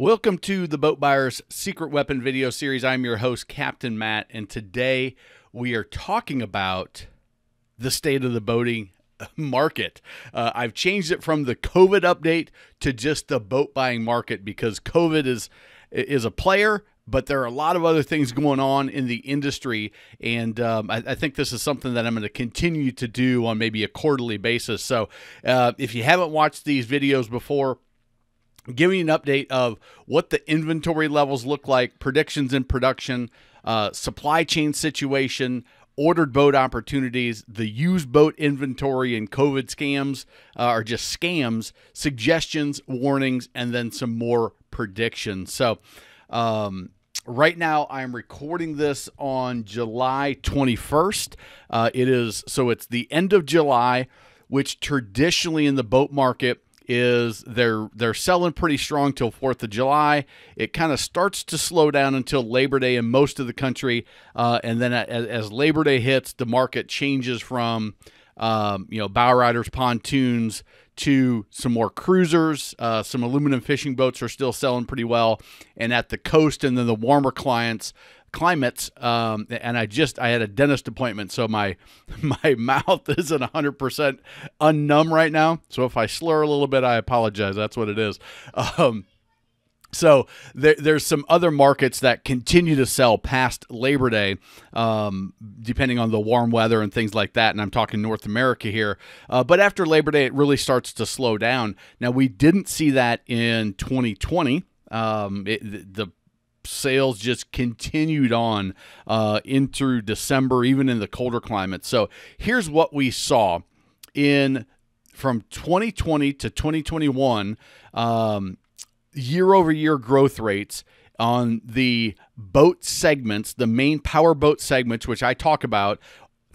Welcome to the Boat Buyer's Secret Weapon video series. I'm your host, Captain Matt, and today we are talking about the state of the boating market. Uh, I've changed it from the COVID update to just the boat buying market because COVID is is a player, but there are a lot of other things going on in the industry. And um, I, I, think this is something that I'm going to continue to do on maybe a quarterly basis. So uh, if you haven't watched these videos before, giving you an update of what the inventory levels look like, predictions in production, uh, supply chain situation, ordered boat opportunities, the used boat inventory, and COVID scams uh, are just scams, suggestions, warnings, and then some more predictions. So, um, right now i'm recording this on july 21st uh, it is so it's the end of july which traditionally in the boat market is they're they're selling pretty strong till 4th of July. It kind of starts to slow down until Labor Day in most of the country, uh, and then as, as, Labor Day hits, the market changes from um, you know bow riders, pontoons to some more cruisers. Uh, some aluminum fishing boats are still selling pretty well, and at the coast and then the warmer clients, climates. Um, and I just I had a dentist appointment, so my my mouth isn't 100 percent unnumb right now. So if I slur a little bit, I apologize. That's what it is. Um, so there, there's some other markets that continue to sell past Labor Day, um, depending on the warm weather and things like that. And I'm talking North America here. Uh, but after Labor Day, it really starts to slow down. Now we didn't see that in 2020. Um, it, the sales just continued on uh, into December, even in the colder climate. So here's what we saw in from 2020 to 2021 um, year over year growth rates on the boat segments, the main power boat segments, which I talk about,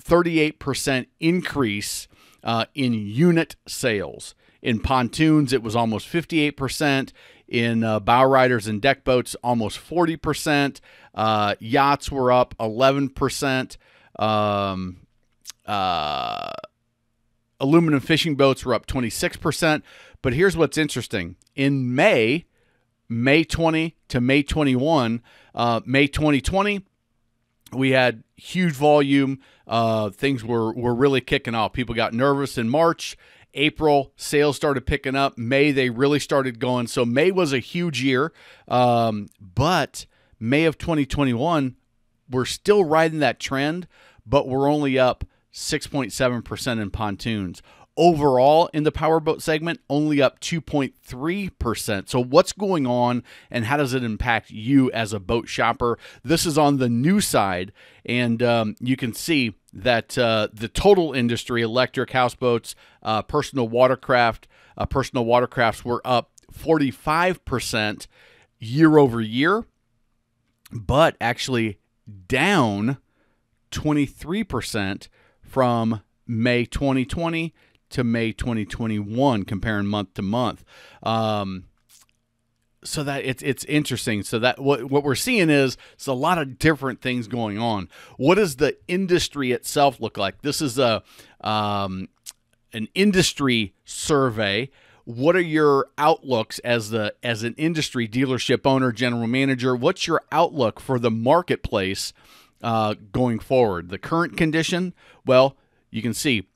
38% increase uh, in unit sales. In pontoons, it was almost 58% in uh, bow riders and deck boats almost 40%. Uh, yachts were up 11%. Um, uh, aluminum fishing boats were up 26%. But here's what's interesting in May, May 20 to May 21, uh, May 2020, we had huge volume. Uh, things were, were really kicking off. People got nervous in March April, sales started picking up. May, they really started going. So May was a huge year. Um, but May of 2021, we're still riding that trend, but we're only up 6.7% in pontoons overall in the powerboat segment only up 2.3%. So, what's going on and how does it impact you as a boat shopper? This is on the new side, and um, you can see that uh, the total industry electric houseboats, uh, personal watercraft, uh, personal watercrafts were up 45% year over year, but actually down 23% from May 2020 to May 2021, comparing month to month. Um, so that it's it's interesting. So that what what we're seeing is it's a lot of different things going on. What does the industry itself look like? This is a um, an industry survey. What are your outlooks as the as an industry dealership owner, general manager? What's your outlook for the marketplace uh, going forward? The current condition. Well, you can see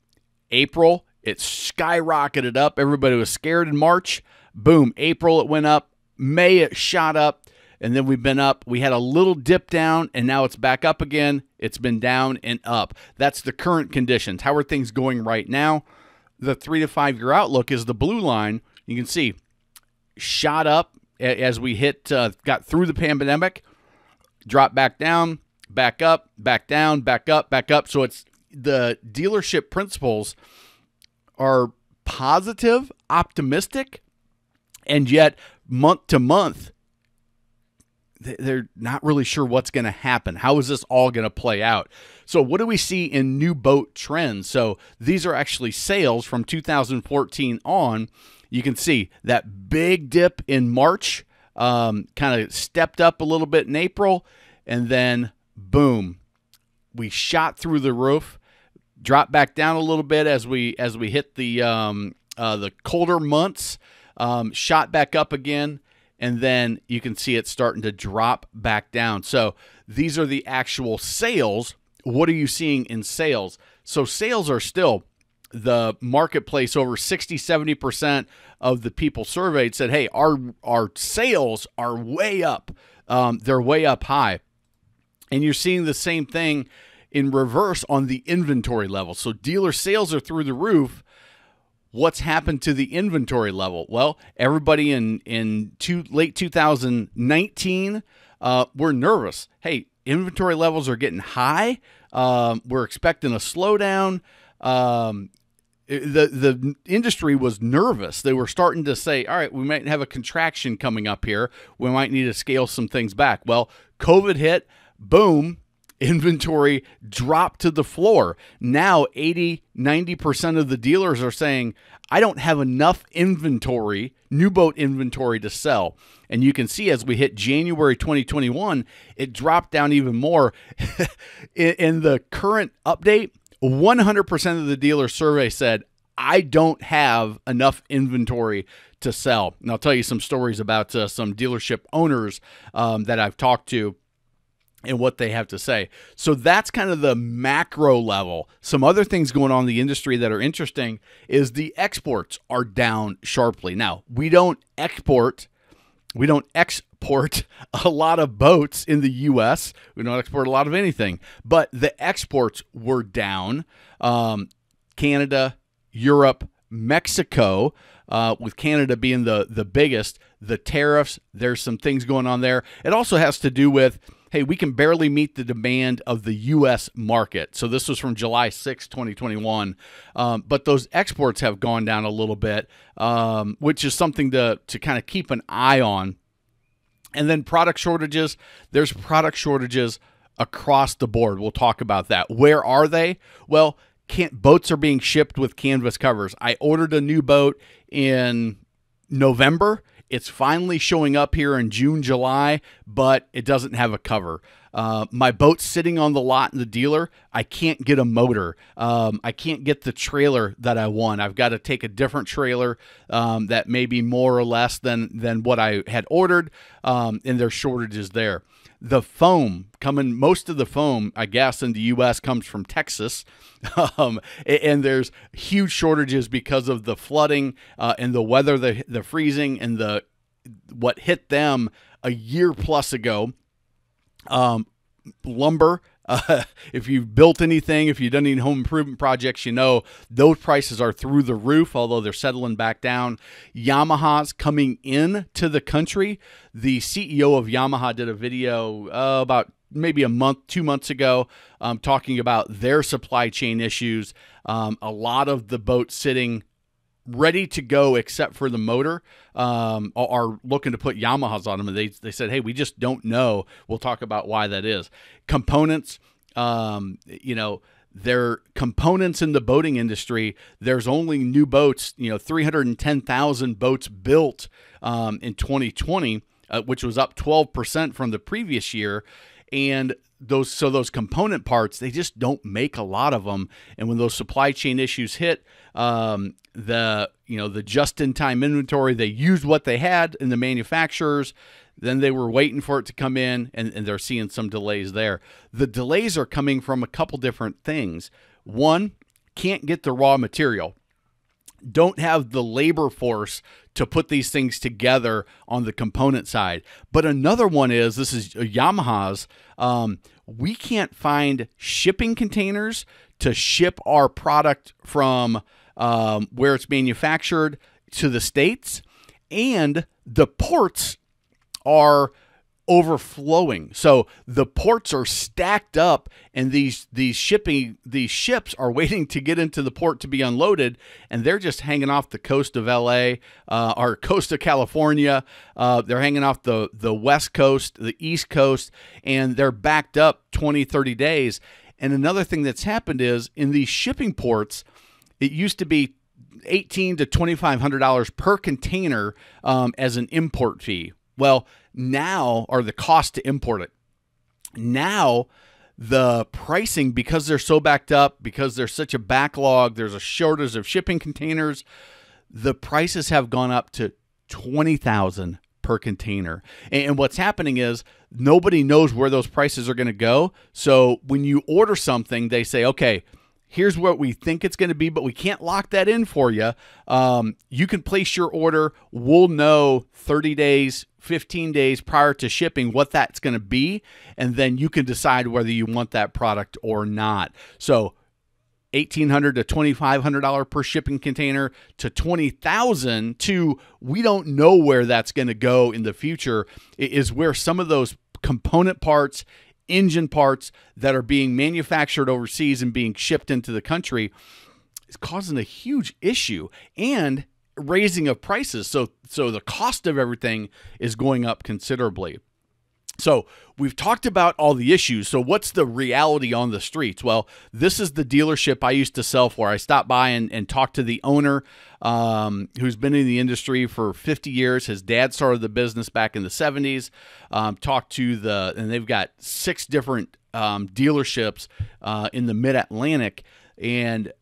April it skyrocketed up. Everybody was scared in March. Boom. April, it went up. May, it shot up. And then we've been up. We had a little dip down, and now it's back up again. It's been down and up. That's the current conditions. How are things going right now? The three to five year outlook is the blue line. You can see shot up as we hit, uh, got through the pandemic, dropped back down, back up, back down, back up, back up. So it's the dealership principles are positive, optimistic, and yet month to month, they're not really sure what's going to happen. How is this all going to play out? So, what do we see in new boat trends? So, these are actually sales from 2014 on. You can see that big dip in March, um, kind of stepped up a little bit in April, and then boom, we shot through the roof drop back down a little bit as we as we hit the um, uh, the colder months. Um, shot back up again, and then you can see it starting to drop back down. So these are the actual sales. What are you seeing in sales? So sales are still the marketplace over 60 70% of the people surveyed said hey our our sales are way up um, they're way up high and you're seeing the same thing in reverse on the inventory level. So dealer sales are through the roof. What's happened to the inventory level? Well, everybody in in two, late 2019 uh, were nervous. Hey, inventory levels are getting high. Um, we're expecting a slowdown. Um, the the industry was nervous. They were starting to say, "All right, we might have a contraction coming up here. We might need to scale some things back." Well, COVID hit. Boom, inventory dropped to the floor. Now 80, 90% of the dealers are saying, I don't have enough inventory, new boat inventory to sell. And you can see as we hit January 2021, it dropped down even more. in, in the current update, 100% of the dealer survey said, I don't have enough inventory to sell. And I'll tell you some stories about uh, some dealership owners um, that I've talked to and what they have to say. So that's kind of the macro level. Some other things going on in the industry that are interesting is the exports are down sharply. Now, we don't export we don't export a lot of boats in the US. We don't export a lot of anything, but the exports were down. Um, Canada, Europe, Mexico, uh, with Canada being the, the biggest, the tariffs, there's some things going on there. It also has to do with hey, we can barely meet the demand of the U.S. market. So this was from July 6, 2021. Um, but those exports have gone down a little bit, um, which is something to, to kind of keep an eye on. And then product shortages, there's product shortages across the board. We'll talk about that. Where are they? Well, boats are being shipped with canvas covers. I ordered a new boat in November it's finally showing up here in June, July, but it doesn't have a cover. Uh, my boat's sitting on the lot in the dealer. I can't get a motor. Um, I can't get the trailer that I want. I've got to take a different trailer um, that may be more or less than than what I had ordered. Um, and there's shortages there. The foam coming, most of the foam, I guess, in the U.S. comes from Texas, um, and there's huge shortages because of the flooding uh, and the weather, the the freezing, and the what hit them a year plus ago um, lumber. Uh, if you've built anything, if you've done any home improvement projects, you know those prices are through the roof, although they're settling back down. Yamaha's coming in to the country. The CEO of Yamaha did a video uh, about maybe a month, two months ago, um, talking about their supply chain issues. Um, a lot of the boats sitting ready to go except for the motor um, are looking to put Yamahas on them. They, they said, hey, we just don't know. We'll talk about why that is. Components, um, you know, their components in the boating industry. There's only new boats, you know, 310,000 boats built um, in 2020, uh, which was up 12% from the previous year. And those so those component parts they just don't make a lot of them and when those supply chain issues hit um, the you know the just in time inventory they used what they had in the manufacturers then they were waiting for it to come in and, and they're seeing some delays there the delays are coming from a couple different things one can't get the raw material don't have the labor force to put these things together on the component side. But another one is this is Yamaha's. Um, we can't find shipping containers to ship our product from um, where it's manufactured to the states, and the ports are overflowing. So the ports are stacked up and these these shipping these ships are waiting to get into the port to be unloaded and they're just hanging off the coast of LA uh, or coast of California. Uh, they're hanging off the the west coast, the east coast and they're backed up 20 30 days. And another thing that's happened is in these shipping ports it used to be 18 to 2500 dollars per container um, as an import fee well, now, are the cost to import it. Now, the pricing, because they're so backed up, because there's such a backlog, there's a shortage of shipping containers, the prices have gone up to 20,000 per container. And what's happening is nobody knows where those prices are going to go. So when you order something, they say, okay, here's what we think it's going to be, but we can't lock that in for you. Um, you can place your order. We'll know 30 days, 15 days prior to shipping what that's going to be, and then you can decide whether you want that product or not. So, 1800 to $2500 per shipping container to 20,000 to we don't know where that's going to go in the future it is where some of those component parts engine parts that are being manufactured overseas and being shipped into the country is causing a huge issue and raising of prices. So so the cost of everything is going up considerably. So we've talked about all the issues. So what's the reality on the streets? Well, this is the dealership I used to sell for. I stopped by and, and talked to the owner um, who's been in the industry for 50 years. His dad started the business back in the 70s. Um, talked to the, and they've got six different um, dealerships uh, in the mid Atlantic. And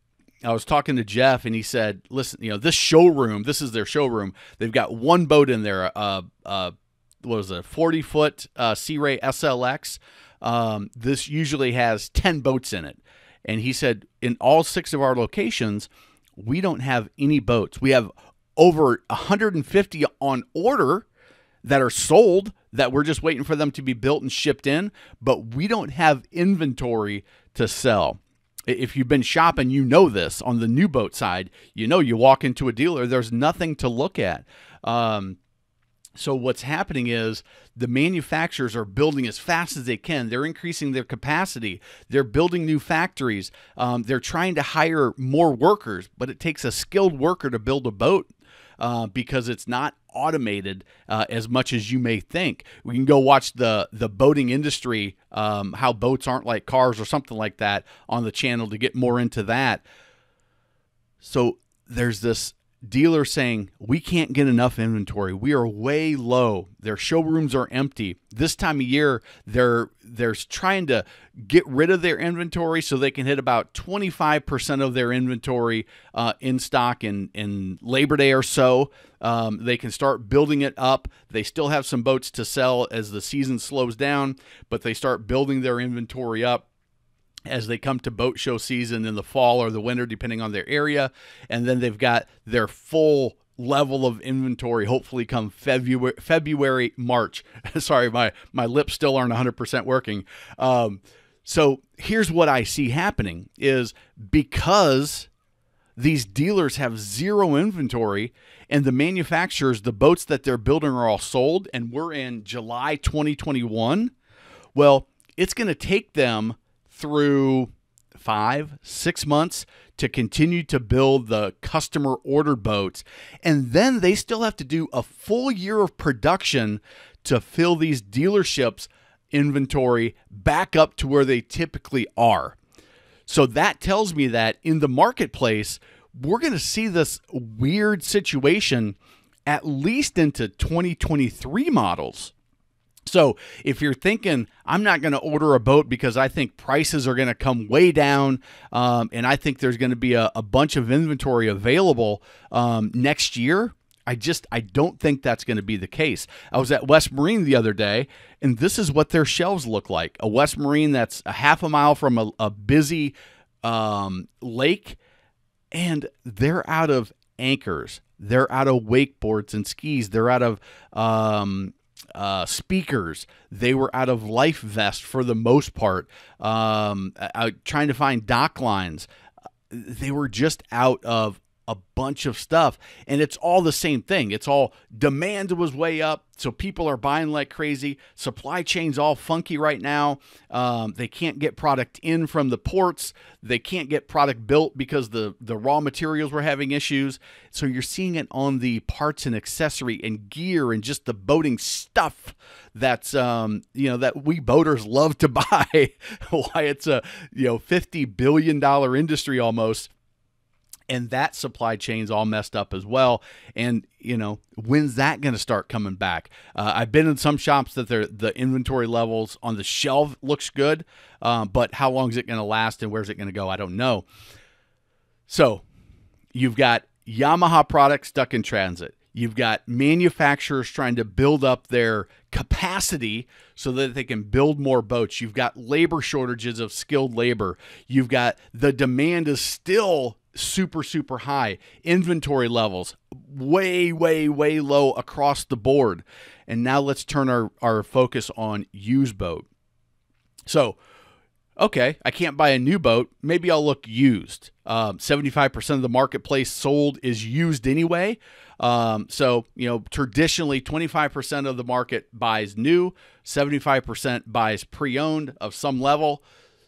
I was talking to Jeff and he said, listen, you know, this showroom, this is their showroom. They've got one boat in there, uh, uh, what was it, 40 foot uh, Sea Ray SLX. Um, this usually has 10 boats in it. And he said, in all six of our locations, we don't have any boats. We have over 150 on order that are sold that we're just waiting for them to be built and shipped in, but we don't have inventory to sell. If you've been shopping, you know this. On the new boat side, you know you walk into a dealer, there's nothing to look at. Um, so what's happening is the manufacturers are building as fast as they can. They're increasing their capacity. They're building new factories. Um, they're trying to hire more workers, but it takes a skilled worker to build a boat uh, because it's not automated uh, as much as you may think. We can go watch the the boating industry, um, how boats aren't like cars or something like that on the channel to get more into that. So there's this dealer saying, We can't get enough inventory. We are way low. Their showrooms are empty. This time of year, they're they're trying to get rid of their inventory so they can hit about 25% of their inventory uh, in stock in, in Labor Day or so. Um, they can start building it up. They still have some boats to sell as the season slows down, but they start building their inventory up as they come to boat show season in the fall or the winter, depending on their area. And then they've got their full level of inventory hopefully come February, February, March. Sorry, my, my lips still aren't 100% working. Um, so here's what I see happening is because these dealers have zero inventory and the manufacturers, the boats that they're building are all sold and we're in July 2021. Well, it's going to take them – through five, six months to continue to build the customer order boats. And then they still have to do a full year of production to fill these dealerships' inventory back up to where they typically are. So that tells me that in the marketplace, we're going to see this weird situation at least into 2023 models. So if you're thinking, I'm not going to order a boat because I think prices are going to come way down, um, and I think there's going to be a, a, bunch of inventory available um, next year. I just I don't think that's going to be the case. I was at West Marine the other day, and this is what their shelves look like: a West Marine that's a half a mile from a, a busy um, lake, and they're out of anchors, they're out of wakeboards and skis, they're out of um, uh, speakers. They were out of life vest for the most part, um, out uh, trying to find dock lines. They were just out of a bunch of stuff and it's all the same thing it's all demand was way up so people are buying like crazy supply chains all funky right now um, they can't get product in from the ports they can't get product built because the the raw materials were having issues so you're seeing it on the parts and accessory and gear and just the boating stuff that's um, you know that we boaters love to buy why it's a you know 50 billion dollar industry almost and that supply chain's all messed up as well. And you know, when's that going to start coming back? Uh, I've been in some shops that the inventory levels on the shelf looks good, uh, but how long is it going to last and where's it going to go? I don't know. So you've got Yamaha products stuck in transit. You've got manufacturers trying to build up their capacity so that they can build more boats. You've got labor shortages of skilled labor. You've got the demand is still super, super high. Inventory levels way, way, way low across the board. And now let's turn our, our focus on used boat. So, okay, I can't buy a new boat. Maybe I'll look used. Um, 75% of the marketplace sold is used anyway. Um, so, you know, traditionally 25% of the market buys new, 75% buys pre owned of some level.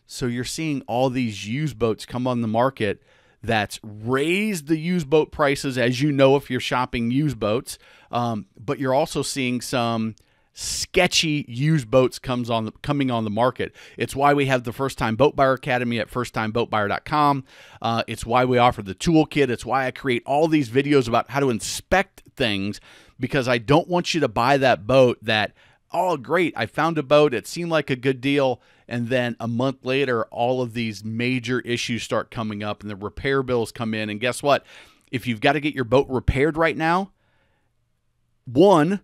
So you're seeing all these used boats come on the market that's raised the used boat prices, as you know, if you're shopping used boats. Um, but you're also seeing some sketchy used boats comes on the, coming on the market. It's why we have the First Time Boat Buyer Academy at firsttimeboatbuyer.com. Uh, it's why we offer the toolkit. It's why I create all these videos about how to inspect things because I don't want you to buy that boat that, oh, great, I found a boat. It seemed like a good deal and then a month later all of these major issues start coming up and the repair bills come in and guess what if you've got to get your boat repaired right now one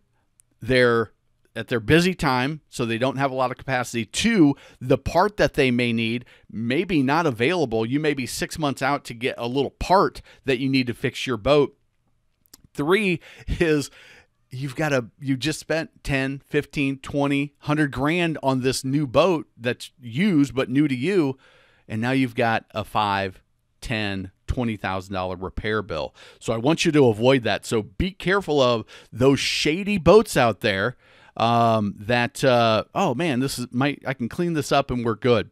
they're at their busy time so they don't have a lot of capacity two the part that they may need may be not available you may be six months out to get a little part that you need to fix your boat three is you've got a. you just spent 10 15 20 100 grand on this new boat that's used but new to you and now you've got a 5 10 $20,000 repair bill. So I want you to avoid that. So be careful of those shady boats out there um, that, uh, oh man, this is my, I can clean this up and we're good.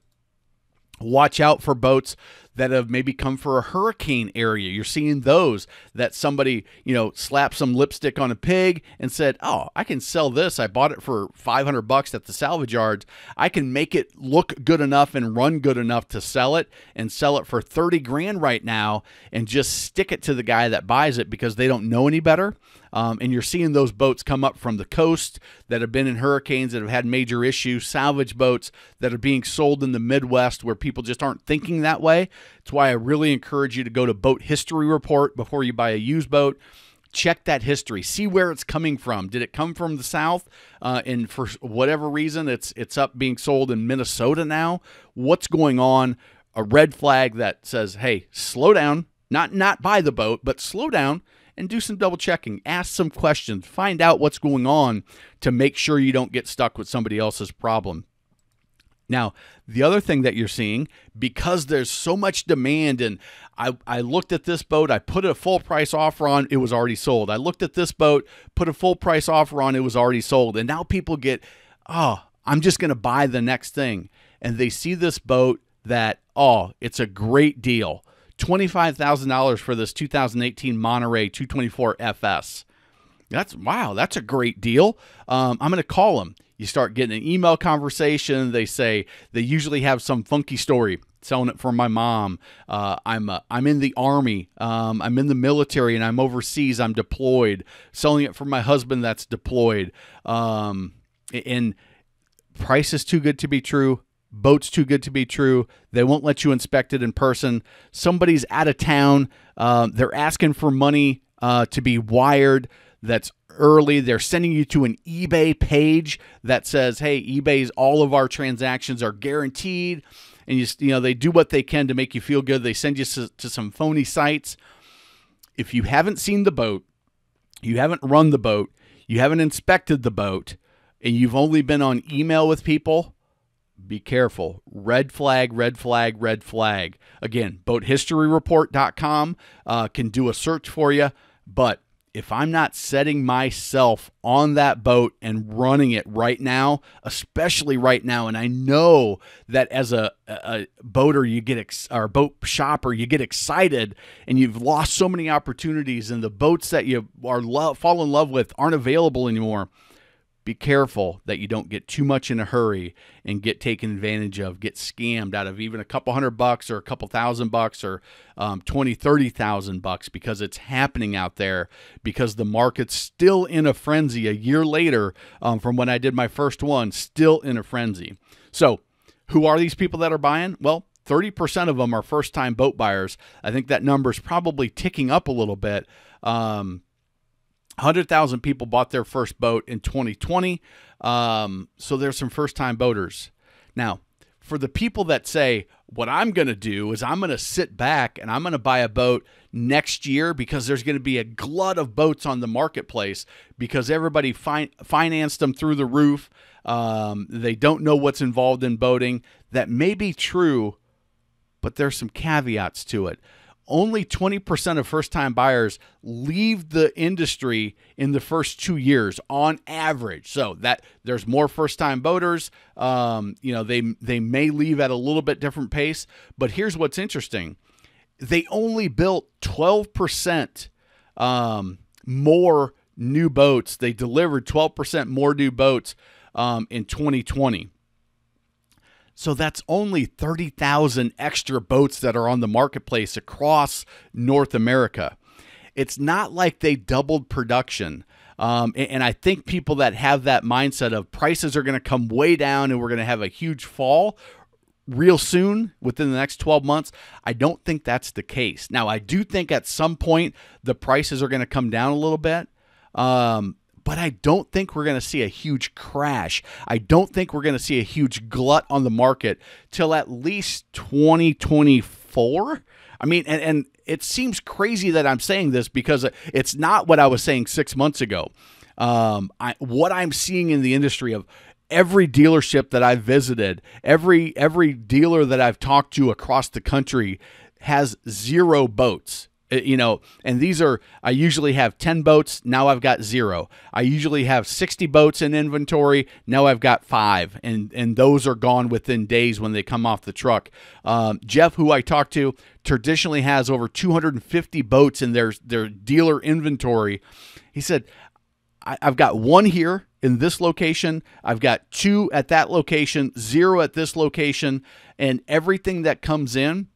Watch out for boats that have maybe come for a hurricane area. You're seeing those that somebody, you know, slapped some lipstick on a pig and said, "Oh, I can sell this. I bought it for 500 bucks at the salvage yards. I can make it look good enough and run good enough to sell it and sell it for 30 grand right now and just stick it to the guy that buys it because they don't know any better." Um, and you're seeing those boats come up from the coast that have been in hurricanes that have had major issues, salvage boats that are being sold in the Midwest where people just aren't thinking that way. It's why I really encourage you to go to Boat History Report before you buy a used boat. Check that history. See where it's coming from. Did it come from the South? Uh, and for whatever reason, it's it's up being sold in Minnesota now. What's going on? A red flag that says, "Hey, slow down. Not not buy the boat, but slow down." and do some double checking, ask some questions, find out what's going on to make sure you don't get stuck with somebody else's problem. Now, the other thing that you're seeing, because there's so much demand, and I, I looked at this boat, I put a full price offer on, it was already sold. I looked at this boat, put a full price offer on, it was already sold. And now people get, oh, I'm just going to buy the next thing. And they see this boat that, oh, it's a great deal $25,000 for this 2018 Monterey 224 FS. That's wow, that's a great deal. Um, I'm going to call them. You start getting an email conversation. They say they usually have some funky story selling it for my mom. Uh, I'm uh, I'm in the army. Um, I'm in the military and I'm overseas. I'm deployed. Selling it for my husband that's deployed. Um, and price is too good to be true. Boat's too good to be true. They won't let you inspect it in person. Somebody's out of town. Uh, they're asking for money uh, to be wired that's early. They're sending you to an eBay page that says, "Hey, eBay's all of our transactions are guaranteed." And you, you know they do what they can to make you feel good. They send you to, to some phony sites. If you haven't seen the boat, you haven't run the boat, you haven't inspected the boat, and you've only been on email with people, be careful. Red flag, red flag, red flag. Again, boathistoryreport.com uh, can do a search for you, but if I'm not setting myself on that boat and running it right now, especially right now, and I know that as a, a boater, you get ex- or boat shopper, you get excited, and you've lost so many opportunities, and the boats that you are love, fall in love with aren't available anymore be careful that you don't get too much in a hurry and get taken advantage of, get scammed out of even a couple hundred bucks or a couple thousand bucks or um, 20, 30,000 bucks because it's happening out there because the market's still in a frenzy a year later um, from when I did my first one, still in a frenzy. So, who are these people that are buying? Well, 30% of them are first time boat buyers. I think that number is probably ticking up a little bit. Um, 100,000 people bought their first boat in 2020. Um, so there's some first time boaters. Now, for the people that say, what I'm going to do is I'm going to sit back and I'm going to buy a boat next year because there's going to be a glut of boats on the marketplace because everybody fin- financed them through the roof. Um, they don't know what's involved in boating. That may be true, but there's some caveats to it only 20% of first time buyers leave the industry in the first two years on average. So that there's more first time boaters. Um, you know, they, they may leave at a little bit different pace, but here's what's interesting. They only built 12% um, more new boats. They delivered 12% more new boats um, in 2020. So that's only 30,000 extra boats that are on the marketplace across North America. It's not like they doubled production. Um, and, I think people that have that mindset of prices are going to come way down and we're going to have a huge fall real soon within the next 12 months, I don't think that's the case. Now, I do think at some point the prices are going to come down a little bit. Um, but I don't think we're going to see a huge crash. I don't think we're going to see a huge glut on the market till at least 2024. I mean, and, and it seems crazy that I'm saying this because it's not what I was saying six months ago. Um, I, what I'm seeing in the industry of every dealership that I've visited, every every dealer that I've talked to across the country has zero boats uh, you know and these are i usually have 10 boats now i've got zero i usually have 60 boats in inventory now i've got five and and those are gone within days when they come off the truck um, jeff who i talked to traditionally has over 250 boats in their their dealer inventory he said I've got one here in this location. I've got two at that location, zero at this location, and everything that comes in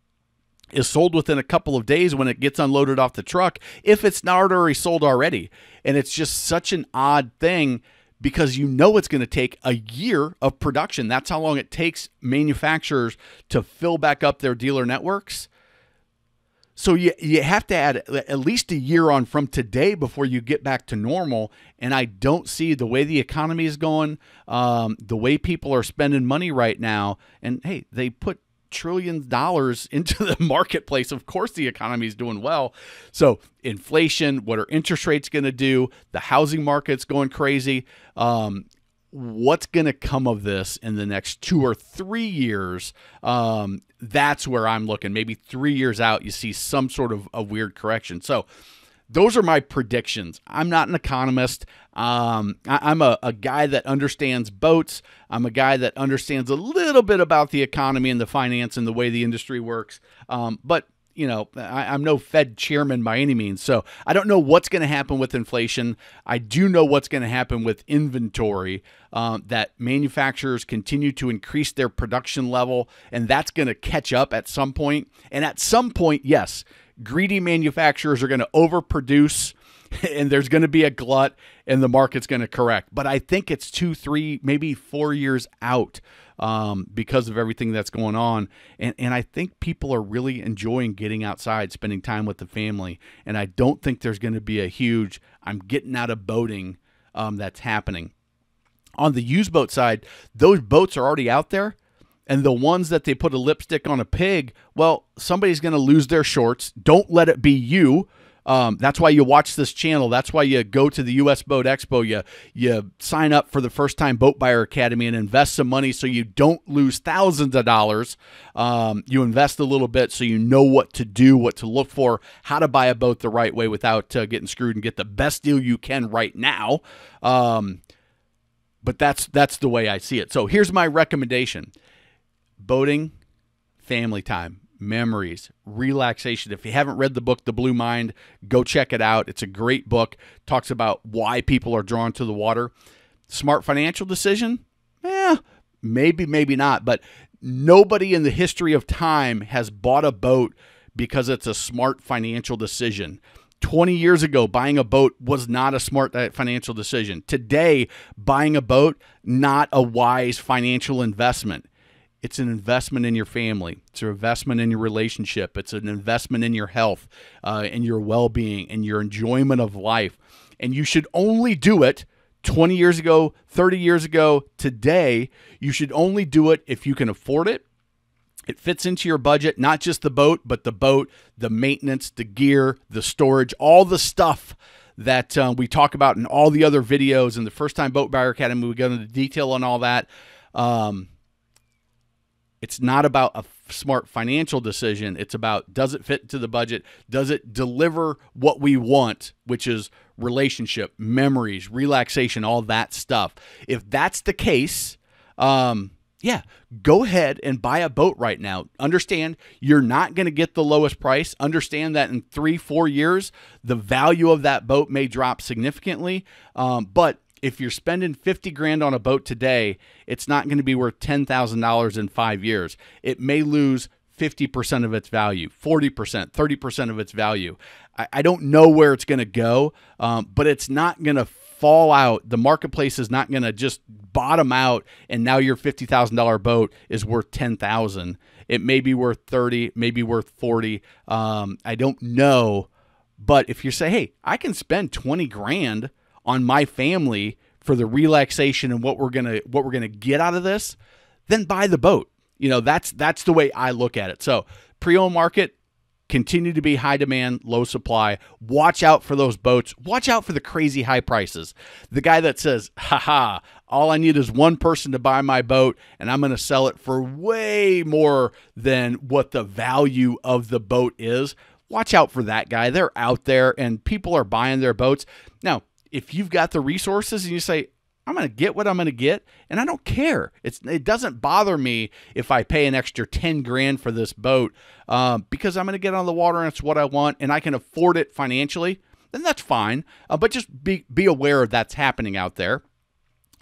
is sold within a couple of days when it gets unloaded off the truck if it's not already sold already. And it's just such an odd thing because you know it's going to take a year of production. That's how long it takes manufacturers to fill back up their dealer networks. So you you have to add at least a year on from today before you get back to normal. And I don't see the way the economy is going, um, the way people are spending money right now. And hey, they put trillion dollars into the marketplace. Of course, the economy is doing well. So, inflation, what are interest rates going to do? The housing market's going crazy. Um, what's going to come of this in the next two or three years? Um, that's where I'm looking. Maybe three years out, you see some sort of a weird correction. So, those are my predictions. I'm not an economist. Um, I, am a, a guy that understands boats. I'm a guy that understands a little bit about the economy and the finance and the way the industry works. Um, but you know, I, am no Fed chairman by any means. So I don't know what's going to happen with inflation. I do know what's going to happen with inventory, um, that manufacturers continue to increase their production level, and that's going to catch up at some point. And at some point, yes, greedy manufacturers are going to overproduce and there's going to be a glut and the market's going to correct. But I think it's two, three, maybe four years out um, because of everything that's going on. And, and I think people are really enjoying getting outside, spending time with the family. And I don't think there's going to be a huge, I'm getting out of boating um, that's happening. On the used boat side, those boats are already out there and the ones that they put a lipstick on a pig, well, somebody's going to lose their shorts. Don't let it be you. Um, that's why you watch this channel. That's why you go to the U.S. Boat Expo. You you sign up for the first time Boat Buyer Academy and invest some money so you don't lose thousands of dollars. Um, you invest a little bit so you know what to do, what to look for, how to buy a boat the right way without uh, getting screwed, and get the best deal you can right now. Um, but that's that's the way I see it. So here's my recommendation boating, family time, memories, relaxation. If you haven't read the book, The Blue Mind, go check it out. It's a great book. Talks about why people are drawn to the water. Smart financial decision? Yeah, maybe, maybe not. But nobody in the history of time has bought a boat because it's a smart financial decision. 20 years ago, buying a boat was not a smart uh, financial decision. Today, buying a boat, not a wise financial investment. It's an investment in your family. It's an investment in your relationship. It's an investment in your health uh, and your well being and your enjoyment of life. And you should only do it 20 years ago, 30 years ago, today. You should only do it if you can afford it. It fits into your budget, not just the boat, but the boat, the maintenance, the gear, the storage, all the stuff that uh, we talk about in all the other videos. And the First Time Boat Buyer Academy, we go into detail on all that. Um, it's not about a smart financial decision. It's about does it fit to the budget? Does it deliver what we want, which is relationship, memories, relaxation, all that stuff? If that's the case, um, yeah, go ahead and buy a boat right now. Understand you're not going to get the lowest price. Understand that in three, four years, the value of that boat may drop significantly. Um, but if you're spending 50 grand on a boat today, it's not going to be worth $10,000 in 5 years. It may lose 50% of its value, 40%, 30% of its value. I, I don't know where it's going to go, um, but it's not going to fall out. The marketplace is not going to just bottom out and now your $50,000 boat is worth 10,000. It may be worth 30, maybe worth 40. Um, I don't know. But if you say, hey, I can spend 20 grand on my family for the relaxation and what we're gonna what we're gonna get out of this, then buy the boat. You know, that's that's the way I look at it. So pre-owned market continue to be high demand, low supply. Watch out for those boats. Watch out for the crazy high prices. The guy that says, haha, all I need is one person to buy my boat and I'm going to sell it for way more than what the value of the boat is. Watch out for that guy. They're out there and people are buying their boats. Now, if you've got the resources and you say, I'm going to get what I'm going to get, and I don't care. It's it doesn't bother me if I pay an extra ten grand for this boat um, because I'm going to get on the water and it's what I want, and I can afford it financially. Then that's fine. Uh, but just be be aware of that's happening out there.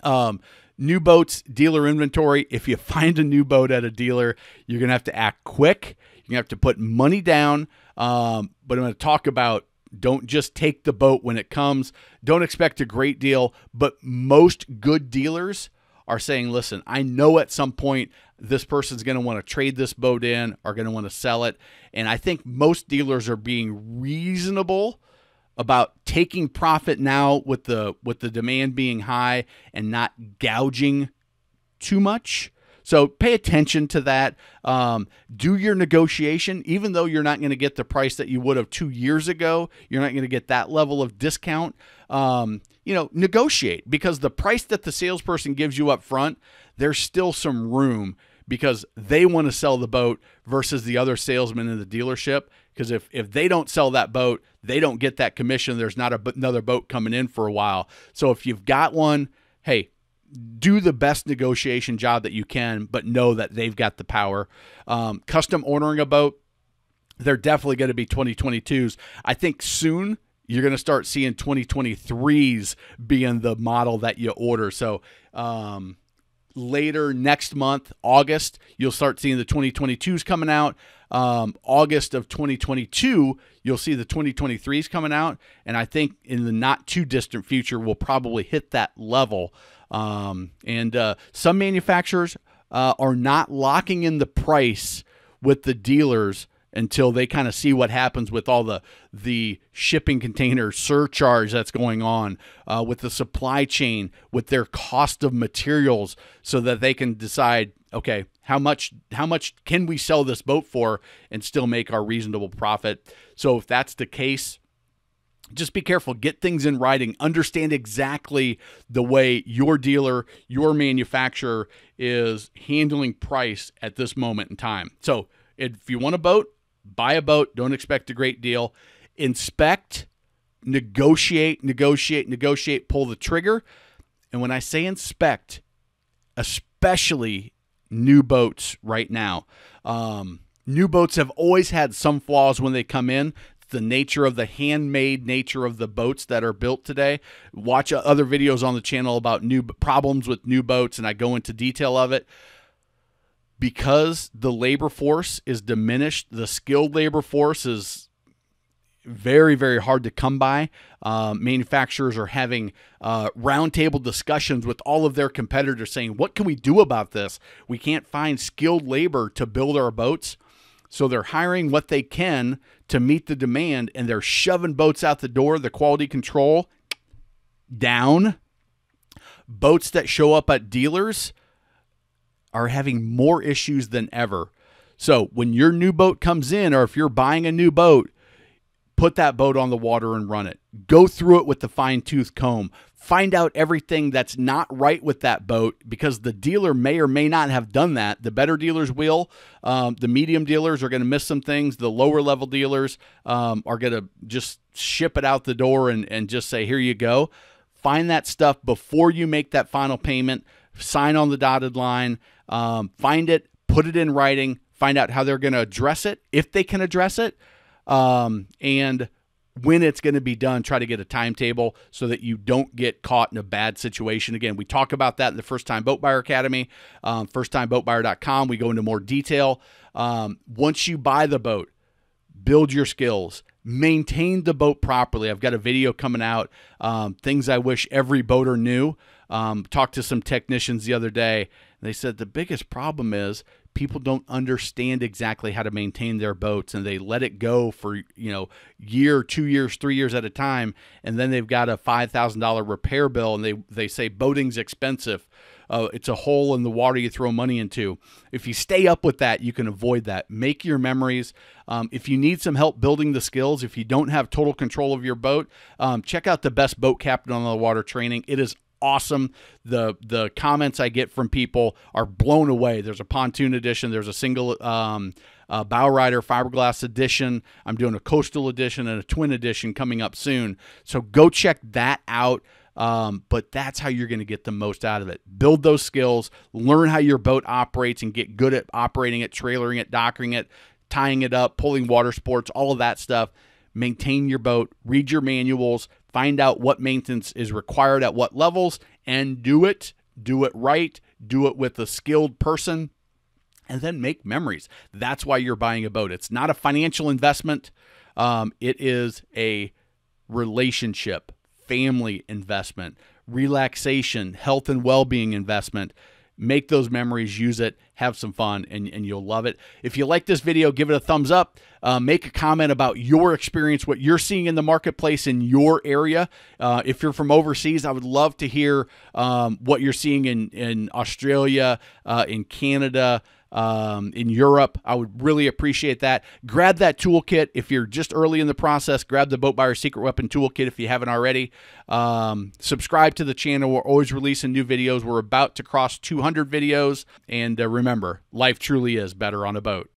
Um, new boats, dealer inventory. If you find a new boat at a dealer, you're going to have to act quick. You're going to have to put money down. Um, but I'm going to talk about don't just take the boat when it comes. Don't expect a great deal, but most good dealers are saying, listen, I know at some point this person's going to want to trade this boat in, are going to want to sell it. And I think most dealers are being reasonable about taking profit now with the with the demand being high and not gouging too much. So pay attention to that. Um, do your negotiation, even though you're not going to get the price that you would have two years ago. You're not going to get that level of discount. Um, you know, negotiate because the price that the salesperson gives you up front, there's still some room because they want to sell the boat versus the other salesman in the dealership. Because if, if they don't sell that boat, they don't get that commission. There's not a, another boat coming in for a while. So if you've got one, hey, do the best negotiation job that you can, but know that they've got the power. Um, custom ordering a boat, they're definitely going to be 2022s. I think soon you're going to start seeing 2023s being the model that you order. So, um, later next month, August, you'll start seeing the 2022s coming out. Um, August of 2022, you'll see the 2023s coming out. And I think in the not too distant future, we'll probably hit that level. Um, and uh, some manufacturers uh, are not locking in the price with the dealers until they kind of see what happens with all the the shipping container surcharge that's going on uh, with the supply chain with their cost of materials so that they can decide okay how much how much can we sell this boat for and still make our reasonable profit so if that's the case just be careful. Get things in writing. Understand exactly the way your dealer, your manufacturer is handling price at this moment in time. So, if you want a boat, buy a boat. Don't expect a great deal. Inspect, negotiate, negotiate, negotiate, pull the trigger. And when I say inspect, especially new boats right now, um, new boats have always had some flaws when they come in the nature of the handmade nature of the boats that are built today. Watch other videos on the channel about new problems with new boats, and I go into detail of it. Because the labor force is diminished, the skilled labor force is very, very hard to come by. Uh, manufacturers are having uh, roundtable discussions with all of their competitors saying, What can we do about this? We can't find skilled labor to build our boats. So they're hiring what they can to meet the demand and they're shoving boats out the door, the quality control down. Boats that show up at dealers are having more issues than ever. So when your new boat comes in, or if you're buying a new boat, put that boat on the water and run it. Go through it with the fine tooth comb. Find out everything that's not right with that boat because the dealer may or may not have done that. The better dealers will. Um, the medium dealers are going to miss some things. The lower level dealers um, are going to just ship it out the door and, and just say, here you go. Find that stuff before you make that final payment. Sign on the dotted line. Um, find it, put it in writing, find out how they're going to address it, if they can address it um, and when it's going to be done, try to get a timetable so that you don't get caught in a bad situation. Again, we talk about that in the First Time Boat Buyer Academy, um, firsttimeboatbuyer.com. We go into more detail. Um, once you buy the boat, build your skills, maintain the boat properly. I've got a video coming out, um, things I wish every boater knew. Um, talked to some technicians the other day. They said the biggest problem is people don't understand exactly how to maintain their boats and they let it go for you know year two years three years at a time and then they've got a $5000 repair bill and they they say boating's expensive uh, it's a hole in the water you throw money into if you stay up with that you can avoid that make your memories um, if you need some help building the skills if you don't have total control of your boat um, check out the best boat captain on the water training it is awesome. The the comments I get from people are blown away. There's a pontoon edition. There's a single um, uh, bow rider fiberglass edition. I'm doing a coastal edition and a twin edition coming up soon. So go check that out. Um, but that's how you're going to get the most out of it. Build those skills, learn how your boat operates, and get good at operating it, trailering it, docking it, tying it up, pulling water sports, all of that stuff. Maintain your boat, read your manuals, find out what maintenance is required at what levels, and do it. Do it right. Do it with a skilled person, and then make memories. That's why you're buying a boat. It's not a financial investment, um, it is a relationship, family investment, relaxation, health and well being investment make those memories, use it, have some fun, and, and you'll love it. If you like this video, give it a thumbs up. Uh, make a comment about your experience, what you're seeing in the marketplace in your area. Uh, if you're from overseas, I would love to hear um, what you're seeing in, in Australia, uh, in Canada um, in Europe. I would really appreciate that. Grab that toolkit if you're just early in the process. Grab the Boat Buyer Secret Weapon Toolkit if you haven't already. Um, subscribe to the channel. We're always releasing new videos. We're about to cross 200 videos. And uh, remember, life truly is better on a boat.